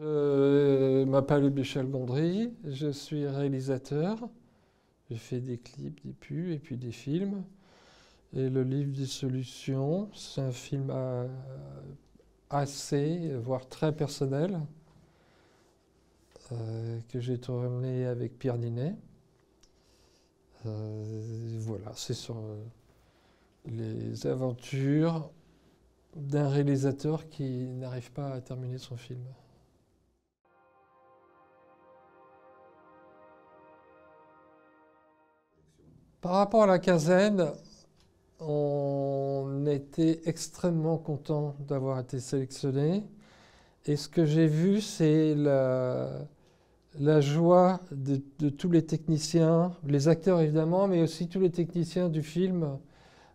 Je euh, m'appelle Michel Gondry, je suis réalisateur. J'ai fait des clips, des pubs et puis des films. Et le livre des solutions, c'est un film euh, assez, voire très personnel, euh, que j'ai tourné avec Pierre Ninet. voilà, c'est sur les aventures d'un réalisateur qui n'arrive pas à terminer son film. Par rapport à la quinzaine, on était extrêmement content d'avoir été sélectionné. Et ce que j'ai vu, c'est la, joie de, tous les techniciens, les acteurs évidemment, mais aussi tous les techniciens du film,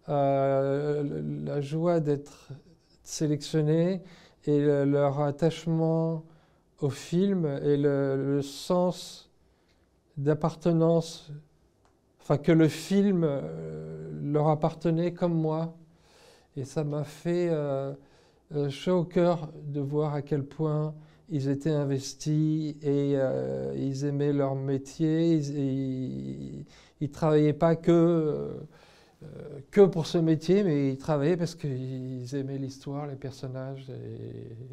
euh, la joie d'être sélectionné et leur attachement au film et le sens d'appartenance que le film euh, leur appartenait comme moi. Et ça m'a fait euh, euh, chaud au cœur de voir à quel point ils étaient investis et ils aimaient leur métier. Ils, ne travaillaient pas que, que pour ce métier, mais ils travaillaient parce qu'ils aimaient l'histoire, les personnages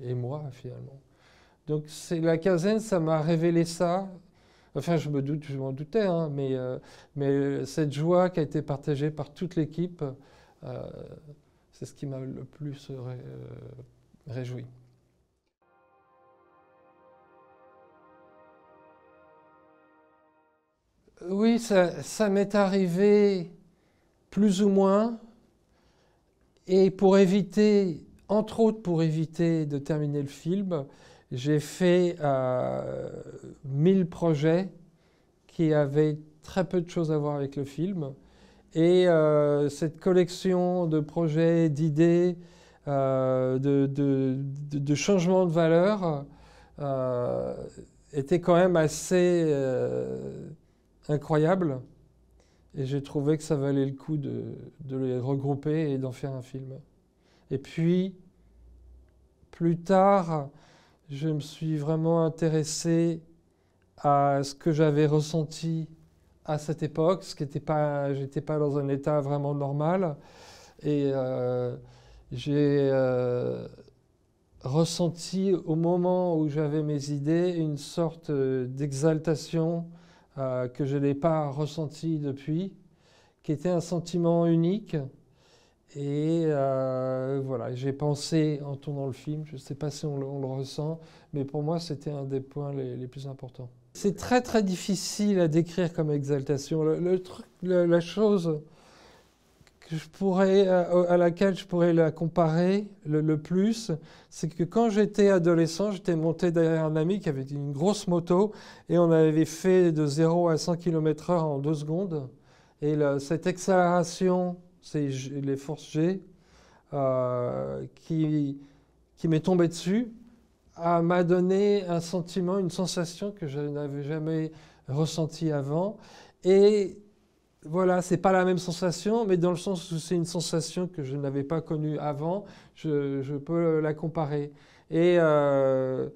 et, moi finalement. Donc c'est la quinzaine, ça m'a révélé ça, Enfin, je me doute, je m'en doutais, hein, mais, euh, euh, cette joie qui a été partagée par toute l'équipe, euh, c'est ce qui m'a le plus réjoui. Oui, ça m'est arrivé plus ou moins. Et pour éviter, entre autres pour éviter de terminer le film, j'ai fait euh, 1000 projets qui avaient très peu de choses à voir avec le film. Et euh, cette collection de projets, d'idées, euh, de, de, changements de valeur euh, était quand même assez incroyable. Et j'ai trouvé que ça valait le coup de, de les regrouper et d'en faire un film. Et puis, plus tard, je me suis vraiment intéressé à ce que j'avais ressenti à cette époque, ce qui n'était pas, j'étais pas dans un état vraiment normal, et euh, j'ai euh, ressenti au moment où j'avais mes idées une sorte euh, d'exaltation que je n'ai pas ressentie depuis, qui était un sentiment unique. Et euh, voilà, j'ai pensé en tournant le film, je ne sais pas si on le, ressent, mais pour moi c'était un des points les, plus importants. C'est très très difficile à décrire comme exaltation. la, chose que je pourrais, euh, à, laquelle je pourrais la comparer le, le plus, c'est que quand j'étais adolescent, j'étais monté derrière un ami qui avait une grosse moto et on avait fait de 0 à 100 km/h en deux secondes. Et cette accélération c'est les forces G euh, qui, m'est tombé dessus, m'a donné un sentiment, une sensation que je n'avais jamais ressentie avant. Et voilà, ce n'est pas la même sensation, mais dans le sens où c'est une sensation que je n'avais pas connue avant, je, peux la comparer. Et euh,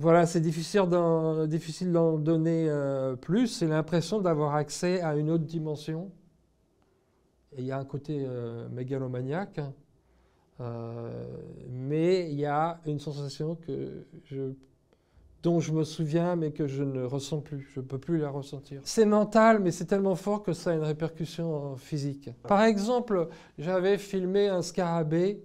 voilà, c'est difficile d'en, donner euh, plus. C'est l'impression d'avoir accès à une autre dimension il y a un côté euh, mégalomaniaque, hein. euh, mais il y a une sensation que dont je me souviens mais que je ne ressens plus, je ne peux plus la ressentir. C'est mental mais c'est tellement fort que ça a une répercussion euh, physique. Par exemple, j'avais filmé un scarabée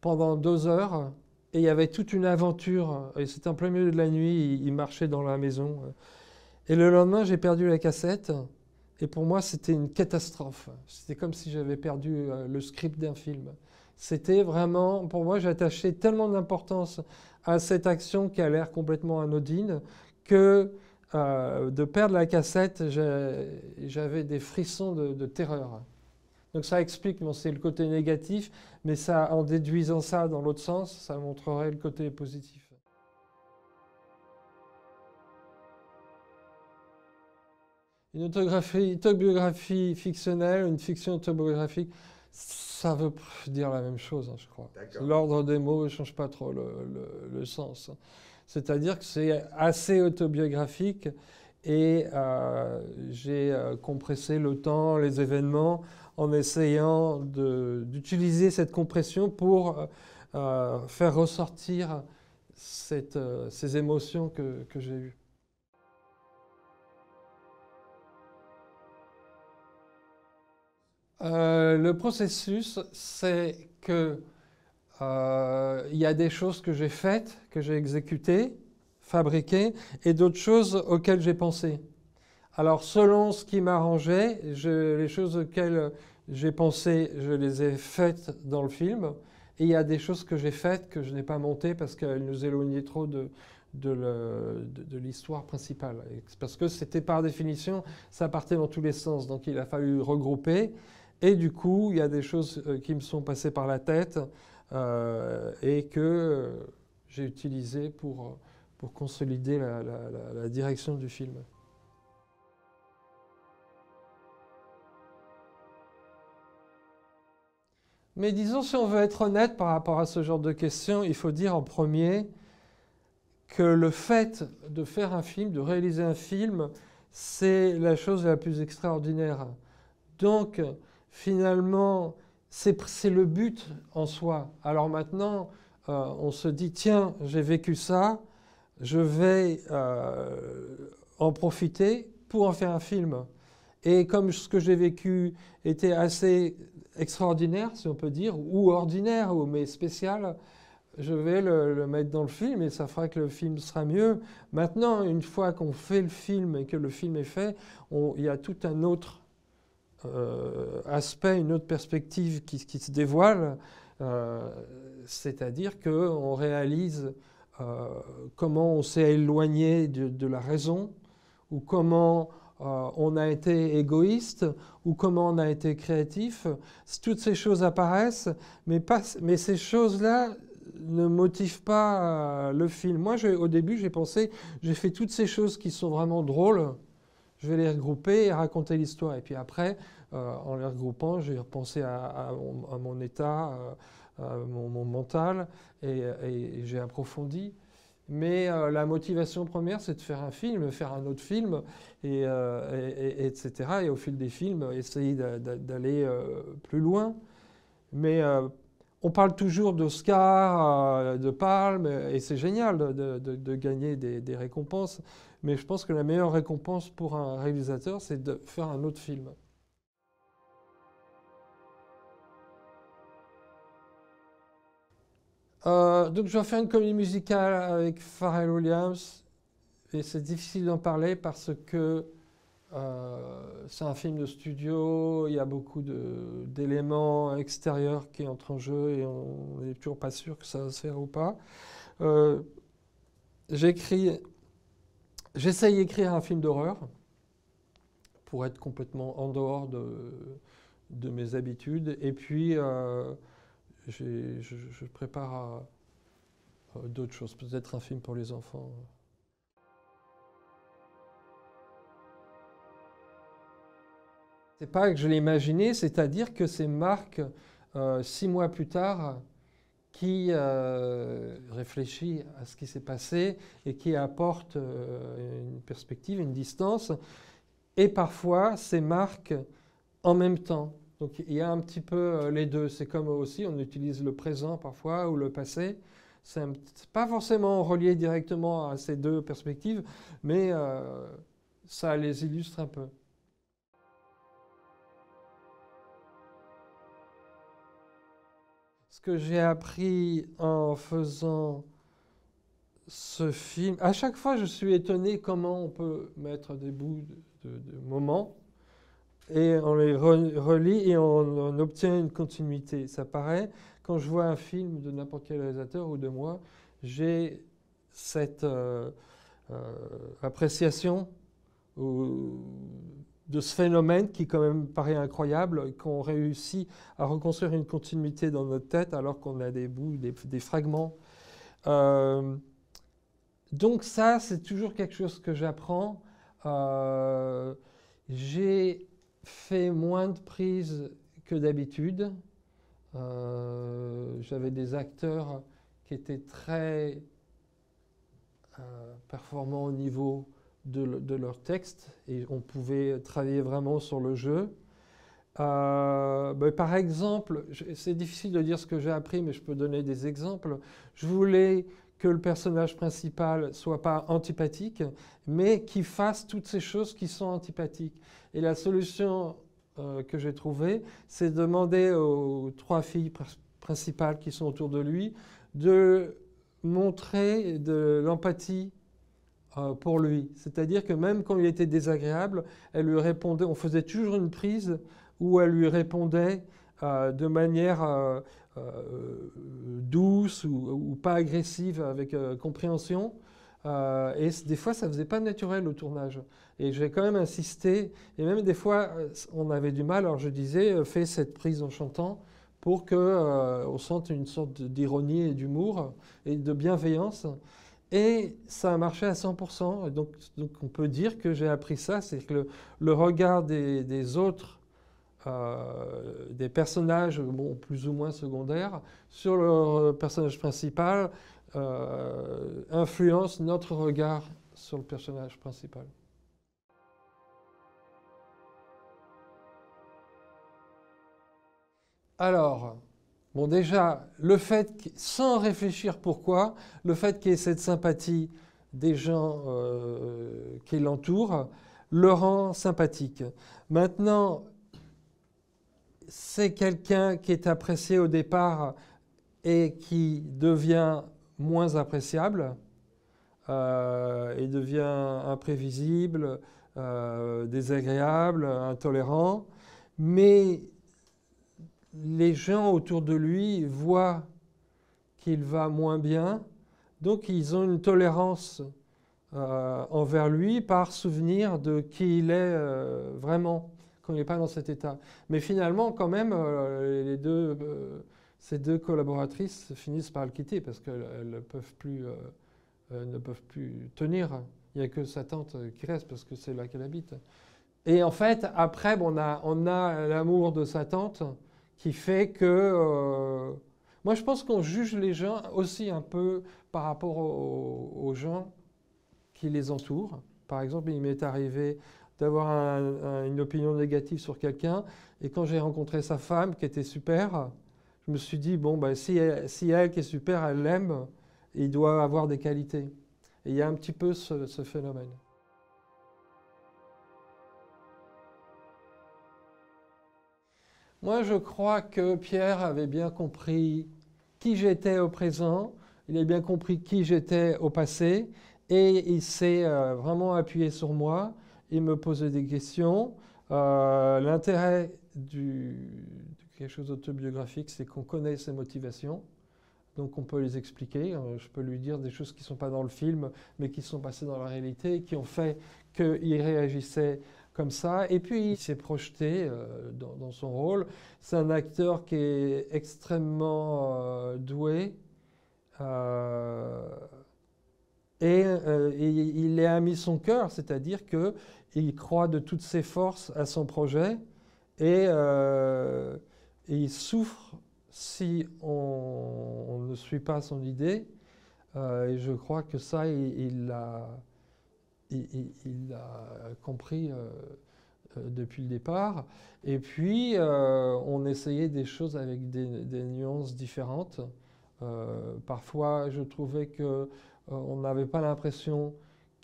pendant deux heures et il y avait toute une aventure et c'était en plein milieu de la nuit, il marchait dans la maison. Et le lendemain j'ai perdu la cassette et pour moi, c'était une catastrophe. C'était comme si j'avais perdu euh, le script d'un film. C'était vraiment, pour moi, j'attachais tellement d'importance à cette action qui a l'air complètement anodine que euh, de perdre la cassette, j'avais des frissons de, terreur. Donc ça explique, c'est le côté négatif, mais ça, en déduisant ça dans l'autre sens, ça montrerait le côté positif. Une autobiographie, autobiographie fictionnelle, une fiction autobiographique, ça veut dire la même chose, hein, je crois. L'ordre des mots ne change pas trop le, sens. C'est-à-dire que c'est assez autobiographique et euh, j'ai euh, compressé le temps, les événements, en essayant d'utiliser cette compression pour euh, faire ressortir cette, ces émotions que j'ai eues. Euh, le processus, c'est que euh, il y a des choses que j'ai faites, que j'ai exécutées, fabriquées, et d'autres choses auxquelles j'ai pensé. Alors selon ce qui m'arrangeait, les choses auxquelles j'ai pensé, je les ai faites dans le film. Et il y a des choses que j'ai faites que je n'ai pas montées parce qu'elles nous éloignaient trop de l'histoire principale. Parce que c'était par définition, ça partait dans tous les sens. Donc il a fallu regrouper. Et du coup, il y a des choses euh, qui me sont passées par la tête euh, et que euh, j'ai utilisées pour, pour consolider la, la direction du film. Mais disons, si on veut être honnête par rapport à ce genre de questions, il faut dire en premier que le fait de faire un film, de réaliser un film, c'est la chose la plus extraordinaire. Donc, finalement, c'est le but en soi. Alors maintenant, euh, on se dit, tiens, j'ai vécu ça, je vais euh, en profiter pour en faire un film. Et comme ce que j'ai vécu était assez extraordinaire, si on peut dire, ou ordinaire, ou mais spécial, je vais le, le, mettre dans le film et ça fera que le film sera mieux. Maintenant, une fois qu'on fait le film et que le film est fait, il y a tout un autre euh, aspect, une autre perspective qui, se dévoile, euh, c'est-à-dire qu'on réalise euh, comment on s'est éloigné de, la raison, ou comment on a été égoïste ou comment on a été créatif. Toutes ces choses apparaissent, mais, pas, mais ces choses-là ne motivent pas le film. Moi, au début, j'ai pensé, j'ai fait toutes ces choses qui sont vraiment drôles, je vais les regrouper et raconter l'histoire. Et puis après, euh, en les regroupant, j'ai repensé à, mon état, euh, à mon, mental, et, j'ai approfondi. Mais euh, la motivation première, c'est de faire un film, faire un autre film, et, etc. Et au fil des films, essayer d'aller plus loin. Mais on parle toujours d'Oscar, de Palme, et c'est génial de, gagner des récompenses mais je pense que la meilleure récompense pour un réalisateur, c'est de faire un autre film. Euh, donc je vais faire une comédie musicale avec Pharrell Williams et c'est difficile d'en parler parce que euh, c'est un film de studio, il y a beaucoup d'éléments extérieurs qui entrent en jeu et on n'est toujours pas sûr que ça va se faire ou pas. Euh, J'écris J'essaye d'écrire un film d'horreur pour être complètement en dehors de, mes habitudes. Et puis, euh, je, prépare euh, euh, d'autres choses, peut-être un film pour les enfants. C'est pas que je l'ai imaginé, c'est-à-dire que ces marques, six mois plus tard, qui euh, réfléchit à ce qui s'est passé et qui apporte euh, une perspective, une distance, et parfois ces marques en même temps. Donc il y a un petit peu euh, les deux. C'est comme aussi, on utilise le présent parfois ou le passé. C'est pas forcément relié directement à ces deux perspectives, mais ça les illustre un peu. j'ai appris en faisant ce film, à chaque fois je suis étonné comment on peut mettre des bouts de, moments et on les relie et on, obtient une continuité. Ça paraît, quand je vois un film de n'importe quel réalisateur ou de moi, j'ai cette euh, euh, appréciation ou de ce phénomène qui quand même paraît incroyable, qu'on réussit à reconstruire une continuité dans notre tête alors qu'on a des bouts, des, fragments. Euh, donc ça, c'est toujours quelque chose que j'apprends. Euh, j'ai fait moins de prises que d'habitude. Euh, j'avais des acteurs qui étaient très performants au niveau de, leur texte et on pouvait travailler vraiment sur le jeu. Euh, ben, par exemple, c'est difficile de dire ce que j'ai appris, mais je peux donner des exemples. Je voulais que le personnage principal soit pas antipathique, mais qu'il fasse toutes ces choses qui sont antipathiques. Et la solution euh, que j'ai trouvée, c'est de demander aux trois filles principales qui sont autour de lui de montrer de l'empathie euh, pour lui. C'est-à-dire que même quand il était désagréable, elle lui répondait, on faisait toujours une prise où elle lui répondait euh, de manière euh, douce ou, pas agressive, avec compréhension. et des fois, ça ne faisait pas naturel au tournage. Et j'ai quand même insisté, et même des fois, on avait du mal, alors je disais, fais cette prise en chantant pour qu'on sente une sorte d'ironie et d'humour et de bienveillance. Et ça a marché à 100%. Donc, on peut dire que j'ai appris ça, c'est que le, regard des, autres, euh, des personnages plus ou moins secondaires, sur leur personnage principal, euh, influence notre regard sur le personnage principal. Alors, Bon, déjà, le fait, sans réfléchir pourquoi, le fait qu'il y ait cette sympathie des gens euh, qui l'entourent le rend sympathique. Maintenant, c'est quelqu'un qui est apprécié au départ et qui devient moins appréciable, euh, et devient imprévisible, euh, désagréable, intolérant, mais les gens autour de lui voient qu'il va moins bien, donc ils ont une tolérance euh, envers lui par souvenir de qui il est euh, vraiment quand il n'est pas dans cet état. Mais finalement, quand même, euh, ces deux collaboratrices finissent par le quitter parce qu'elles ne peuvent plus, tenir. Il n'y a que sa tante qui reste parce que c'est là qu'elle habite. Et en fait, après, on a l'amour de sa tante qui fait que... Euh, moi, je pense qu'on juge les gens aussi un peu par rapport aux, gens qui les entourent. Par exemple, il m'est arrivé d'avoir une opinion négative sur quelqu'un, et quand j'ai rencontré sa femme, qui était super, je me suis dit, bon, ben, si, elle, qui est super, elle l'aime, il doit avoir des qualités. Et il y a un petit peu ce phénomène. Moi, je crois que Pierre avait bien compris qui j'étais au présent, il a bien compris qui j'étais au passé, et il s'est euh, vraiment appuyé sur moi, il me posait des questions. Euh, l'intérêt de quelque chose d'autobiographique, c'est qu'on connaît ses motivations, donc on peut les expliquer. Euh, je peux lui dire des choses qui ne sont pas dans le film, mais qui sont passées dans la réalité, qui ont fait qu'il réagissait ça. Et puis, il s'est projeté euh, dans, son rôle. C'est un acteur qui est extrêmement euh, doué. Euh, et, il a mis son cœur, c'est-à-dire qu'il croit de toutes ses forces à son projet et, il souffre si on, ne suit pas son idée. et je crois que ça, il, l'a il, a compris euh, euh, depuis le départ. Et puis, euh, on essayait des choses avec des, nuances différentes. parfois, je trouvais qu'on on n'avait pas l'impression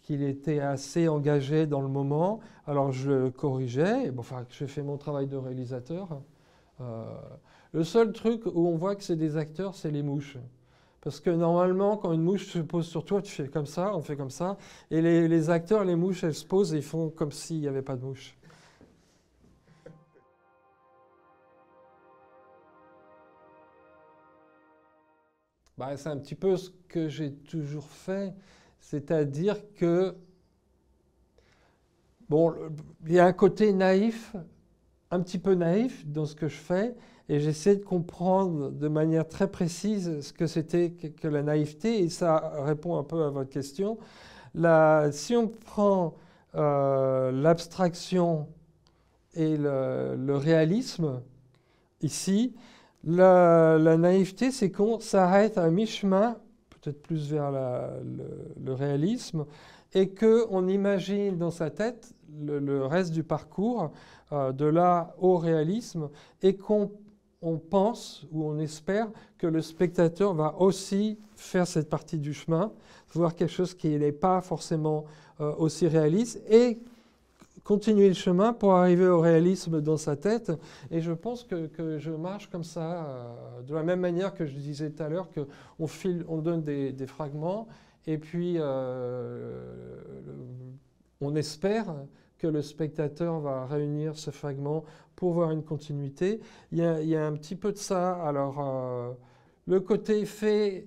qu'il était assez engagé dans le moment. Alors je le corrigeais, bon, enfin je fais mon travail de réalisateur. le seul truc où on voit que c'est des acteurs, c'est les mouches. Parce que normalement, quand une mouche se pose sur toi, tu fais comme ça, on fait comme ça. Et les, acteurs, les mouches, elles se posent et ils font comme s'il n'y avait pas de mouche. Bah, c'est un petit peu ce que j'ai toujours fait. C'est-à-dire que, bon, il y a un côté naïf, un petit peu naïf dans ce que je fais, et j'essaie de comprendre de manière très précise ce que c'était que, la naïveté, et ça répond un peu à votre question. si on prend euh, l'abstraction et le, réalisme, ici, la, naïveté, c'est qu'on s'arrête à mi-chemin, peut-être plus vers le, réalisme, et qu'on imagine dans sa tête le, reste du parcours, euh, de là au réalisme, et qu'on on pense ou on espère que le spectateur va aussi faire cette partie du chemin, voir quelque chose qui n'est pas forcément euh, aussi réaliste et continuer le chemin pour arriver au réalisme dans sa tête. Et je pense que, je marche comme ça, euh, de la même manière que je disais tout à l'heure, qu'on on donne des, fragments et puis euh, on espère le spectateur va réunir ce fragment pour voir une continuité. Il y a, un petit peu de ça. Alors, euh, le côté fait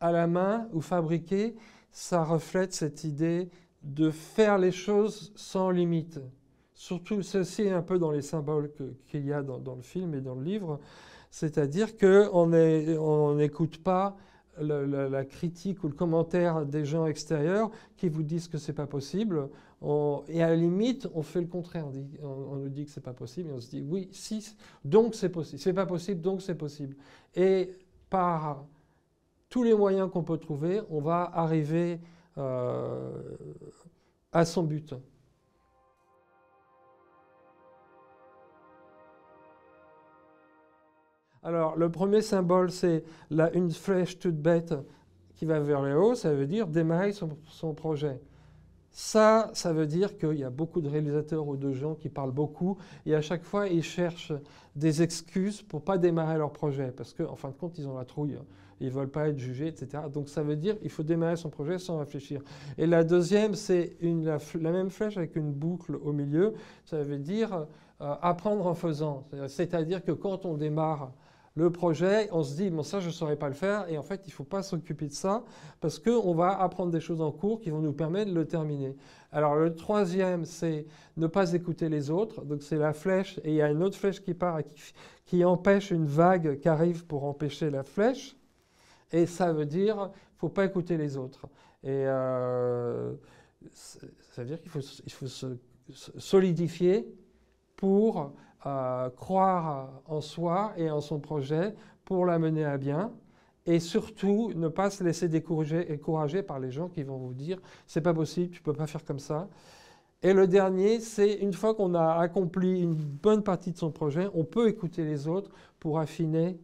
à la main ou fabriqué, ça reflète cette idée de faire les choses sans limite. Surtout, ceci est un peu dans les symboles qu'il y a dans, le film et dans le livre, c'est-à-dire qu'on n'écoute pas la, la, critique ou le commentaire des gens extérieurs qui vous disent que c'est pas possible et à la limite, on fait le contraire. On, nous dit que n'est pas possible, et on se dit oui, si, donc c'est possible. n'est pas possible, donc c'est possible. Et par tous les moyens qu'on peut trouver, on va arriver euh, à son but. Alors, le premier symbole, c'est une flèche toute bête qui va vers le haut, ça veut dire démarrer son projet. Ça, ça veut dire qu'il y a beaucoup de réalisateurs ou de gens qui parlent beaucoup et à chaque fois, ils cherchent des excuses pour pas démarrer leur projet parce qu'en en fin de compte, ils ont la trouille. Hein. Ils veulent pas être jugés, etc. Donc ça veut dire qu'il faut démarrer son projet sans réfléchir. Et la deuxième, c'est la, même flèche avec une boucle au milieu. Ça veut dire euh, apprendre en faisant. C'est-à-dire que quand on démarre le projet, on se dit, bon, ça, je ne saurais pas le faire. Et en fait, il ne faut pas s'occuper de ça parce qu'on va apprendre des choses en cours qui vont nous permettre de le terminer. Alors, le troisième, c'est ne pas écouter les autres. Donc, c'est la flèche et il y a une autre flèche qui part qui, empêche une vague qui arrive pour empêcher la flèche. Et ça veut dire, faut pas écouter les autres. Et ça veut dire qu'il faut se solidifier pour croire en soi et en son projet pour l'amener à bien. Et surtout, ne pas se laisser décourager, par les gens qui vont vous dire c'est pas possible, tu peux pas faire comme ça. Et le dernier, c'est une fois qu'on a accompli une bonne partie de son projet, on peut écouter les autres pour affiner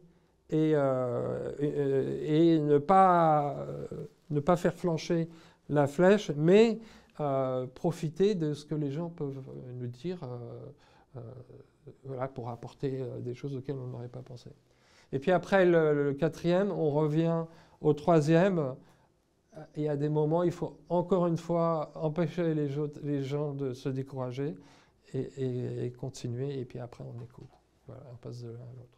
et, euh, et, ne, pas, ne pas faire flancher la flèche, mais euh, profiter de ce que les gens peuvent nous dire. Euh, voilà, pour apporter euh, des choses auxquelles on n'aurait pas pensé. Et puis après le, quatrième, on revient au troisième. Et euh, à des moments, il faut encore une fois empêcher les, gens, les gens de se décourager et, continuer. Et puis après, on écoute. Voilà, on passe de l'un à l'autre.